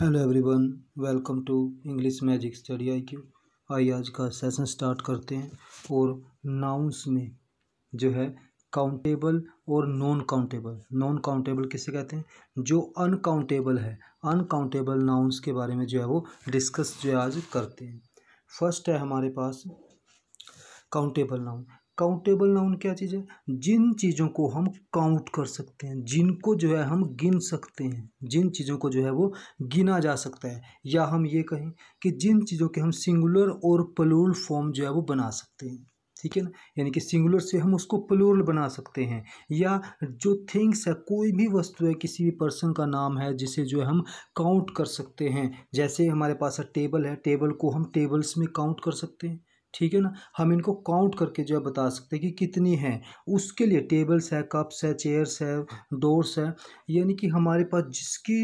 hello everyone welcome to English magic study I Q I आज का session start करते हैं और नाउंस में जो है काउंटेबल और नॉन काउंटेबल नॉन काउंटेबल किसे कहते हैं जो अनकाउंटेबल है अनकाउंटेबल नाउंस के बारे में जो है वो डिस्कस जो है आज करते हैं फर्स्ट है हमारे पास काउंटेबल नाउन काउंटेबल नाउन क्या चीज़ है जिन चीज़ों को हम काउंट कर सकते हैं जिनको जो है हम गिन सकते हैं जिन चीज़ों को जो है वो गिना जा सकता है या हम ये कहें कि जिन चीज़ों के हम सिंगुलर और प्लूरल फॉर्म जो है वो बना सकते हैं ठीक है ना यानी कि सिंगुलर से हम उसको प्लूरल बना सकते हैं या जो थिंग्स है कोई भी वस्तु है किसी भी पर्सन का नाम है जिसे जो है हम काउंट कर सकते हैं जैसे हमारे पास टेबल है टेबल को हम टेबल्स में काउंट कर सकते हैं ठीक है ना हम इनको काउंट करके जो है बता सकते हैं कि कितनी हैं उसके लिए टेबल्स है कप्स है चेयर्स है डोर्स है यानी कि हमारे पास जिसकी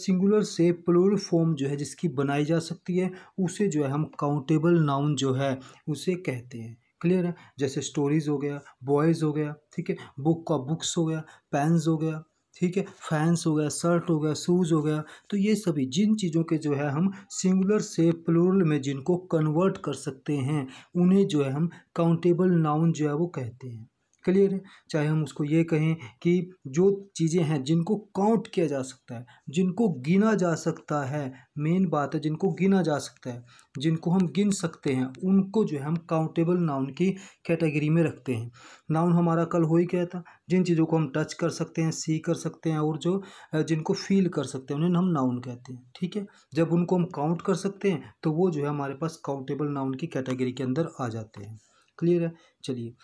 सिंगुलर से प्लोर फॉर्म जो है जिसकी बनाई जा सकती है उसे जो है हम काउंटेबल नाउन जो है उसे कहते हैं क्लियर है जैसे स्टोरीज़ हो गया बॉयज़ हो गया ठीक है बुक का बुक्स हो गया पेन्स हो गया ठीक है फैंस हो गया शर्ट हो गया शूज़ हो गया तो ये सभी जिन चीज़ों के जो है हम सिंगुलर से प्लूरल में जिनको कन्वर्ट कर सकते हैं उन्हें जो है हम काउंटेबल नाउन जो है वो कहते हैं क्लियर है चाहे हम उसको ये कहें कि जो चीज़ें हैं जिनको काउंट किया जा सकता है जिनको गिना जा सकता है मेन बात है जिनको गिना जा सकता है जिनको हम गिन सकते हैं उनको जो है हम काउंटेबल नाउन की कैटेगरी में रखते हैं नाउन हमारा कल हो ही गया था जिन चीज़ों को हम टच कर सकते हैं सी कर सकते हैं और जो जिनको फील कर सकते हैं उन्हें हम नाउन कहते हैं ठीक है जब उनको हम काउंट कर सकते हैं तो वो जो है हमारे पास काउंटेबल नाउन की कैटेगरी के अंदर आ जाते हैं क्लियर है चलिए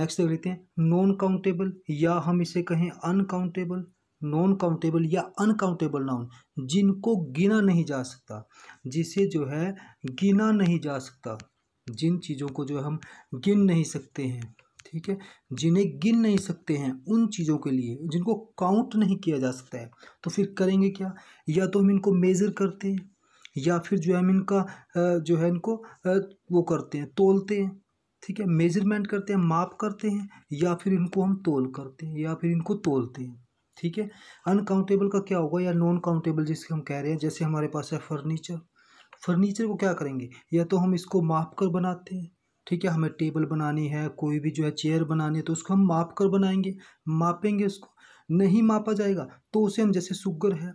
नेक्स्ट देख लेते हैं नॉन काउंटेबल या हम इसे कहें अनकाउंटेबल नॉन काउंटेबल या अनकाउंटेबल नाउन जिनको गिना नहीं जा सकता जिसे जो है गिना नहीं जा सकता जिन चीज़ों को जो हम गिन नहीं सकते हैं ठीक है जिन्हें गिन नहीं सकते हैं उन चीज़ों के लिए जिनको काउंट नहीं किया जा सकता है तो फिर करेंगे क्या या तो हम इनको मेज़र करते हैं या फिर जो है हम इनका जो है इनको वो करते हैं तोलते हैं ठीक है मेजरमेंट करते हैं माप करते हैं या फिर इनको हम तोल करते हैं या फिर इनको तोलते हैं ठीक है अनकाउंटेबल का क्या होगा या नॉन काउंटेबल जिसके हम कह रहे हैं जैसे हमारे पास है फर्नीचर फर्नीचर को क्या करेंगे या तो हम इसको माप कर बनाते हैं ठीक है हमें टेबल बनानी है कोई भी जो है चेयर बनानी है तो उसको हम माप कर बनाएंगे मापेंगे उसको नहीं मापा जाएगा तो उसे हम जैसे शुगर है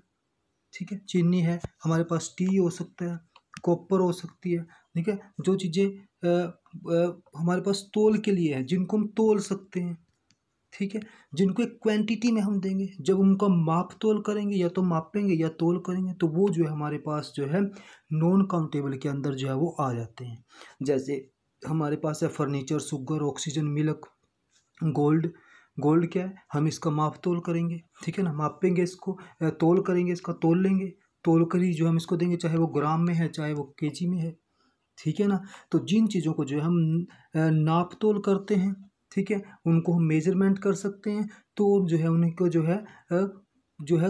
ठीक है चीनी है हमारे पास टी हो सकता है कॉपर हो सकती है ठीक है जो चीज़ें हमारे पास तोल के लिए है जिनको हम तोल सकते हैं ठीक है जिनको एक क्वांटिटी में हम देंगे जब उनका माप तोल करेंगे या तो मापेंगे या तोल करेंगे तो वो जो है हमारे पास जो है नॉन काउंटेबल के अंदर जो है वो आ जाते हैं जैसे हमारे पास है furniture sugar oxygen milk gold gold क्या है हम इसका माप तोल करेंगे ठीक है ना मापेंगे इसको तोल करेंगे इसका तोल लेंगे तोल कर ही जो हम इसको देंगे चाहे वो ग्राम में है चाहे वो केजी में है ठीक है ना तो जिन चीज़ों को जो है हम नाप तोल करते हैं ठीक है उनको हम मेजरमेंट कर सकते हैं तो जो है उनको जो है जो है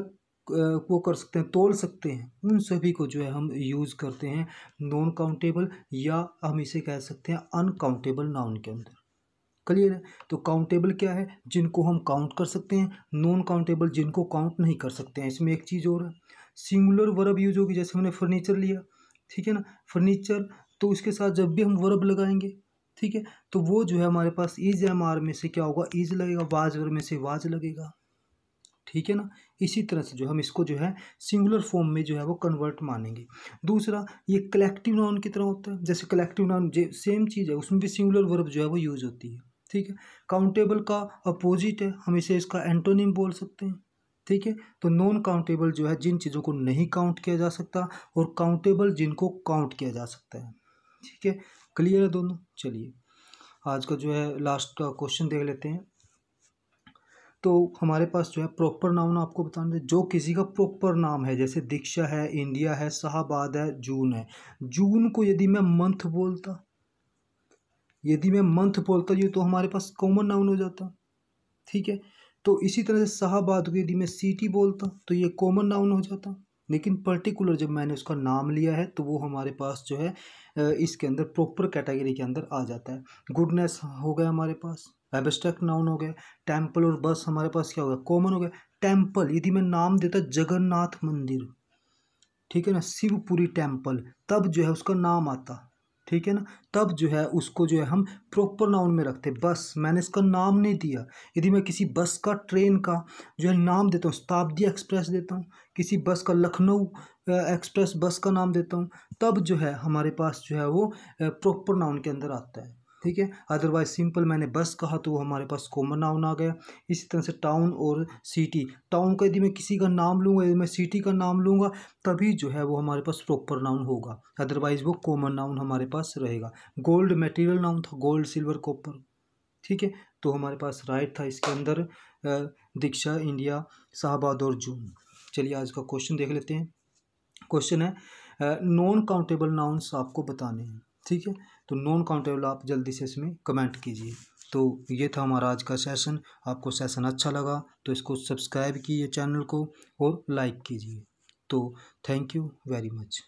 वो कर सकते हैं तोल सकते हैं उन सभी को जो है हम यूज़ करते हैं नॉन काउंटेबल या हम इसे कह सकते हैं अनकाउंटेबल नाउन के अंदर क्लियर है तो काउंटेबल क्या है जिनको हम काउंट कर सकते हैं नॉन काउंटेबल जिनको काउंट नहीं कर सकते हैं इसमें एक चीज़ और है सिंगुलर वर्ब यूज होगी जैसे हमने फर्नीचर लिया ठीक है ना फर्नीचर तो इसके साथ जब भी हम वर्ब लगाएंगे ठीक है तो वो जो है हमारे पास इज एम आर में से क्या होगा इज लगेगा वाज वर्ब में से वाज लगेगा ठीक है ना इसी तरह से जो हम इसको जो है सिंगुलर फॉर्म में जो है वो कन्वर्ट मानेंगे दूसरा ये कलेक्टिव नाउन की तरह होता है जैसे कलेक्टिव नाउन जो सेम चीज़ है उसमें भी सिंगुलर वर्ब जो है वो यूज़ होती है ठीक है काउंटेबल का अपोजिट है हम इसे इसका एंटोनिम बोल सकते हैं ठीक है तो नॉन काउंटेबल जो है जिन चीज़ों को नहीं काउंट किया जा सकता और काउंटेबल जिनको काउंट किया जा सकता है ठीक है क्लियर है दोनों चलिए आज का जो है लास्ट का क्वेश्चन देख लेते हैं तो हमारे पास जो है प्रॉपर नाउन आपको बताना दें जो किसी का प्रॉपर नाम है जैसे दीक्षा है इंडिया है शाहबाद है जून है जून को यदि मैं मंथ बोलता यदि मैं मंथ बोलता ये तो हमारे पास कॉमन नाउन हो जाता ठीक है तो इसी तरह से शाहबाद को यदि मैं सिटी बोलता तो ये कॉमन नाउन हो जाता लेकिन पर्टिकुलर जब मैंने उसका नाम लिया है तो वो हमारे पास जो है इसके अंदर प्रॉपर कैटेगरी के अंदर आ जाता है गुडनेस हो गया हमारे पास एबस्ट्रैक्ट नाउन हो गया टेम्पल और बस हमारे पास क्या हो गया कॉमन हो गया टेम्पल यदि मैं नाम देता जगन्नाथ मंदिर ठीक है ना शिवपुरी टेम्पल तब जो है उसका नाम आता ठीक है ना तब जो है उसको जो है हम प्रॉपर नाउन में रखते बस मैंने इसका नाम नहीं दिया यदि मैं किसी बस का ट्रेन का जो है नाम देता हूँ शताब्दी एक्सप्रेस देता हूँ किसी बस का लखनऊ एक्सप्रेस बस का नाम देता हूँ तब जो है हमारे पास जो है वो प्रॉपर नाउन के अंदर आता है ठीक है अदरवाइज सिंपल मैंने बस कहा तो वो हमारे पास कॉमन नाउन आ गया इसी तरह से टाउन और सिटी टाउन का यदि मैं किसी का नाम लूँगा यदि मैं सिटी का नाम लूँगा तभी जो है वो हमारे पास प्रॉपर नाउन होगा अदरवाइज़ वो कॉमन नाउन हमारे पास रहेगा गोल्ड मटेरियल नाउन था गोल्ड सिल्वर कॉपर ठीक है तो हमारे पास राइट था इसके अंदर दीक्षा इंडिया शाहबाद और जून चलिए आज का क्वेश्चन देख लेते हैं क्वेश्चन है नॉन काउंटेबल नाउंस आपको बताने हैं ठीक है तो नॉन काउंटेबल आप जल्दी से इसमें कमेंट कीजिए तो ये था हमारा आज का सेशन आपको सेशन अच्छा लगा तो इसको सब्सक्राइब कीजिए चैनल को और लाइक कीजिए तो थैंक यू वेरी मच